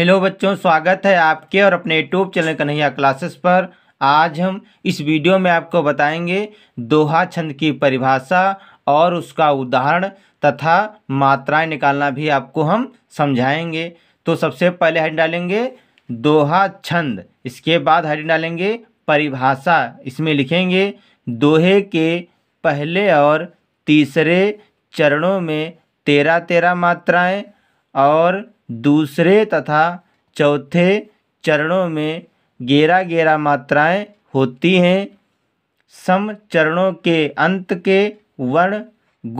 hello बच्चों स्वागत है आपके और अपने यूट्यूब चैनल कन्हैया क्लासेस पर आज हम इस वीडियो में आपको बताएंगे दोहा छंद की परिभाषा और उसका उदाहरण तथा मात्राएं निकालना भी आपको हम समझाएंगे तो सबसे पहले हरी डालेंगे दोहा छंद इसके बाद हरी डालेंगे परिभाषा इसमें लिखेंगे दोहे के पहले और तीसरे चरणों में तेरह तेरह मात्राएँ और दूसरे तथा चौथे चरणों में गेरा गेरा मात्राएँ होती हैं सम चरणों के अंत के वर्ण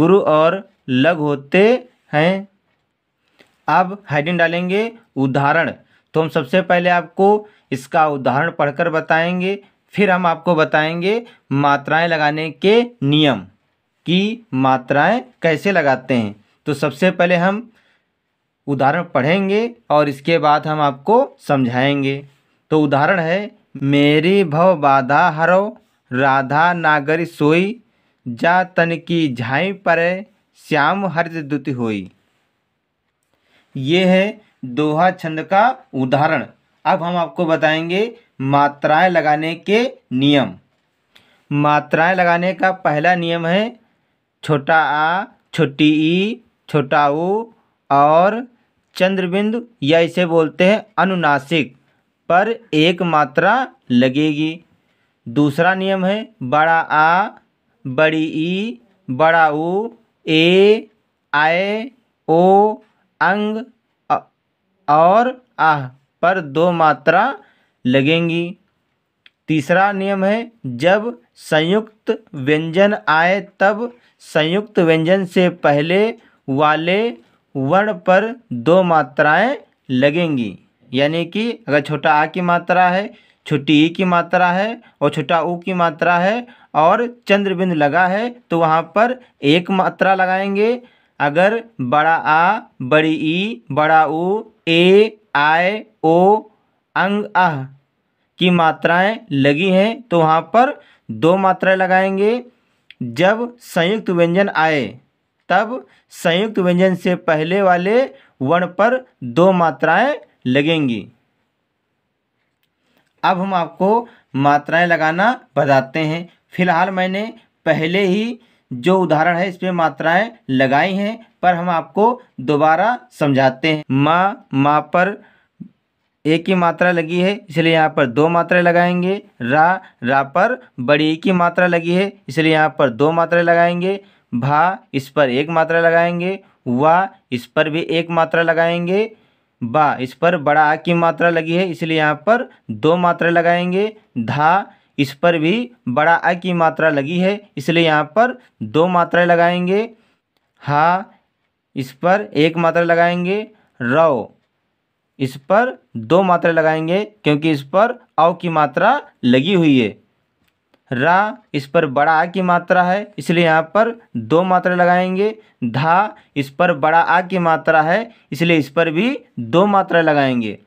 गुरु और लग होते हैं अब हेडिंग डालेंगे उदाहरण तो हम सबसे पहले आपको इसका उदाहरण पढ़कर बताएंगे फिर हम आपको बताएंगे मात्राएं लगाने के नियम कि मात्राएं कैसे लगाते हैं तो सबसे पहले हम उदाहरण पढ़ेंगे और इसके बाद हम आपको समझाएंगे तो उदाहरण है मेरी भव बाधा हरो राधा नागर सोई जा तन की झाई पर श्याम हरित दुति होई ये है दोहा छंद का उदाहरण अब हम आपको बताएंगे मात्राएं लगाने के नियम मात्राएं लगाने का पहला नियम है छोटा आ छोटी ई छोटा ऊ और चंद्रबिंदु या इसे बोलते हैं अनुनासिक पर एक मात्रा लगेगी दूसरा नियम है बड़ा आ बड़ी ई बड़ा ऊ ए आए ओ अंग अ, और आह पर दो मात्रा लगेंगी तीसरा नियम है जब संयुक्त व्यंजन आए तब संयुक्त व्यंजन से पहले वाले वर्ण पर दो मात्राएँ लगेंगी यानी कि अगर छोटा आ की मात्रा है छोटी ई की मात्रा है और छोटा ऊ की मात्रा है और चंद्रबिंद लगा है तो वहाँ पर एक मात्रा लगाएंगे अगर बड़ा आ बड़ी ई बड़ा ऊ ए आय ओ अंग आह की मात्राएं लगी हैं तो वहाँ पर दो मात्राएं लगाएंगे जब संयुक्त व्यंजन आए तब संयुक्त व्यंजन से पहले वाले वर्ण पर दो मात्राएं लगेंगी अब हम आपको मात्राएं लगाना बताते हैं फिलहाल मैंने पहले ही जो उदाहरण है इसमें मात्राएं लगाई हैं पर हम आपको दोबारा समझाते हैं माँ माँ पर एक ही मात्रा लगी है इसलिए यहाँ पर दो मात्राएं लगाएंगे रा रा पर बड़ी की मात्रा लगी है इसलिए यहाँ पर दो मात्राएं लगाएंगे भा इस पर एक मात्रा लगाएंगे वा इस पर भी एक मात्रा लगाएंगे बा इस पर बड़ा आ की मात्रा लगी है इसलिए यहाँ पर दो मात्रा लगाएंगे धा इस पर भी बड़ा आ की मात्रा लगी है इसलिए यहाँ पर दो मात्रा लगाएंगे हा इस पर एक मात्रा लगाएंगे रौ इस पर दो मात्रा लगाएंगे क्योंकि इस पर औ की मात्रा लगी हुई है रा इस पर बड़ा आ की मात्रा है इसलिए यहाँ पर दो मात्रा लगाएंगे धा इस पर बड़ा आ की मात्रा है इसलिए इस पर भी दो मात्रा लगाएंगे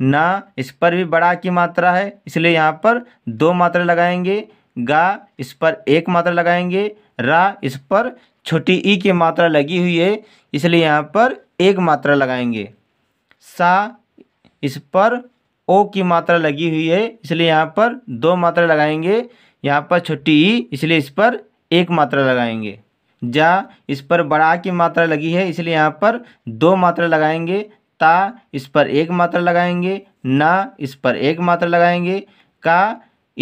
ना इस पर भी बड़ा की मात्रा है इसलिए यहाँ पर दो मात्रा लगाएंगे गा इस पर एक मात्रा लगाएंगे रा इस पर छोटी ई की मात्रा लगी हुई है इसलिए यहाँ पर एक मात्रा लगाएंगे सा इस पर ओ की मात्रा लगी हुई है इसलिए यहाँ पर दो मात्रा लगाएंगे यहाँ पर छोटी ई इसलिए इस पर एक मात्रा लगाएंगे जा इस पर बड़ा की मात्रा लगी है इसलिए यहाँ पर दो मात्रा लगाएंगे ता इस पर एक मात्रा लगाएंगे ना इस पर एक मात्रा लगाएंगे का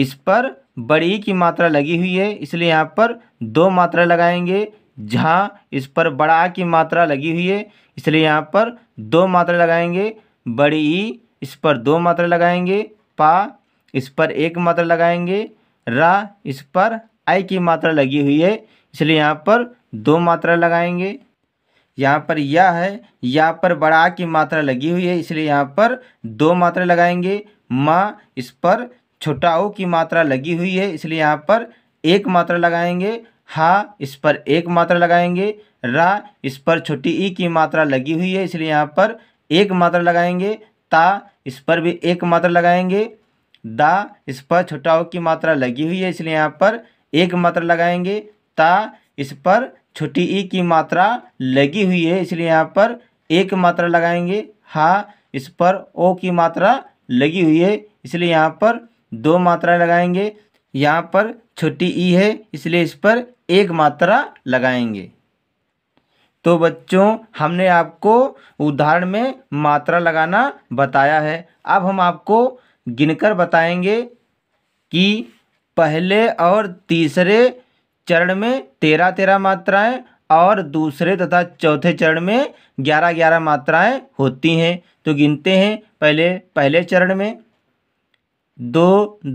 इस पर बड़ी की मात्रा लगी हुई है इसलिए यहाँ पर दो मात्रा लगाएंगे झा इस पर बड़ा की मात्रा लगी हुई है इसलिए यहाँ पर दो मात्रा लगाएंगे बड़ी ई इस पर दो मात्रा लगाएंगे पा इस पर एक मात्रा लगाएंगे रा इस पर आई की मात्रा लगी हुई है इसलिए यहाँ पर दो मात्रा लगाएंगे यहाँ पर या है यहाँ पर बड़ा आ की मात्रा लगी हुई है इसलिए यहाँ पर दो मात्रा लगाएंगे माँ इस पर छोटा ओ की मात्रा लगी हुई है इसलिए यहाँ पर एक मात्रा लगाएंगे हा इस पर एक मात्रा लगाएंगे रा इस पर छोटी ई की मात्रा लगी हुई है इसलिए यहाँ पर एक मात्रा लगाएंगे ता इस पर भी एक मात्रा लगाएंगे दा इस पर छोटा ओ की मात्रा लगी हुई है इसलिए यहाँ पर एक मात्रा लगाएंगे ता इस पर छुट्टी ई की मात्रा लगी हुई है इसलिए यहाँ पर एक मात्रा लगाएंगे हा इस पर ओ की मात्रा लगी हुई है इसलिए यहाँ पर दो मात्रा लगाएंगे यहाँ पर छुट्टी ई है इसलिए इस पर एक मात्रा लगाएंगे तो बच्चों हमने आपको उदाहरण में मात्रा लगाना बताया है अब हम आपको गिनकर बताएंगे कि पहले और तीसरे चरण में तेरह तेरह मात्राएं और दूसरे तथा चौथे चरण में ग्यारह ग्यारह मात्राएं होती हैं तो गिनते हैं पहले पहले चरण में दो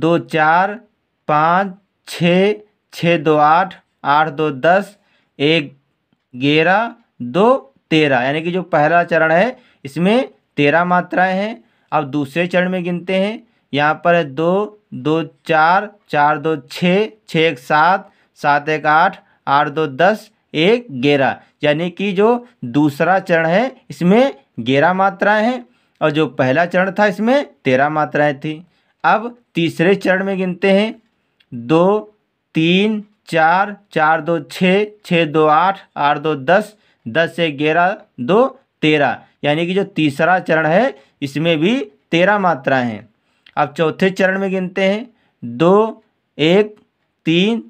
दो चार पाँच छ छः दो आठ आठ दो दस एक ग्यारह दो तेरह यानी कि जो पहला चरण है इसमें तेरह मात्राएं हैं अब दूसरे चरण में गिनते हैं यहाँ पर है दो दो चार चार दो छः छः एक सात सात एक आठ आठ दो दस एक ग्यारह यानी कि जो दूसरा चरण है इसमें ग्यारह मात्राएं हैं और जो पहला चरण था इसमें तेरह मात्राएं थी अब तीसरे चरण में गिनते हैं दो तीन चार चार दो छः छः दो आठ आठ दो दस दस एक ग्यारह दो तेरह यानी कि जो तीसरा चरण है इसमें भी तेरह मात्राएं हैं अब चौथे चरण में गिनते हैं दो एक तीन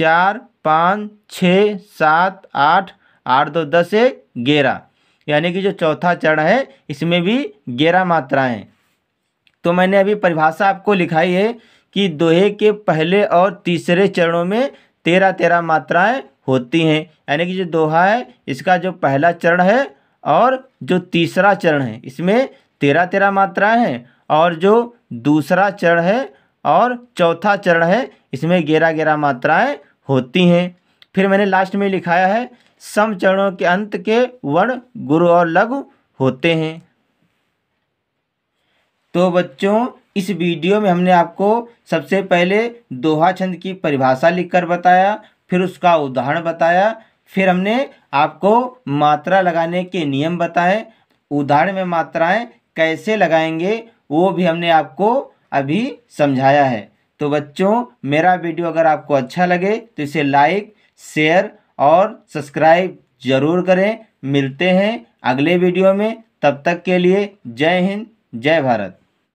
चार पाँच छ सात आठ आठ दो दस एक ग्यारह यानी कि जो चौथा चरण है इसमें भी ग्यारह मात्राएं हैं तो मैंने अभी परिभाषा आपको लिखाई है कि दोहे के पहले और तीसरे चरणों में तेरह तेरह मात्राएं होती हैं यानी कि जो दोहा है इसका जो पहला चरण है और जो तीसरा चरण है इसमें तेरह तेरह मात्राएं हैं और जो दूसरा चरण है और चौथा चरण है इसमें ग्यारह ग्यारह मात्राएं होती हैं फिर मैंने लास्ट में लिखाया है सम चरणों के अंत के वर्ण गुरु और लघु होते हैं तो बच्चों इस वीडियो में हमने आपको सबसे पहले दोहा छंद की परिभाषा लिखकर बताया फिर उसका उदाहरण बताया फिर हमने आपको मात्रा लगाने के नियम बताए उदाहरण में मात्राएं कैसे लगाएंगे वो भी हमने आपको अभी समझाया है तो बच्चों मेरा वीडियो अगर आपको अच्छा लगे तो इसे लाइक शेयर और सब्सक्राइब ज़रूर करें मिलते हैं अगले वीडियो में तब तक के लिए जय हिंद जय भारत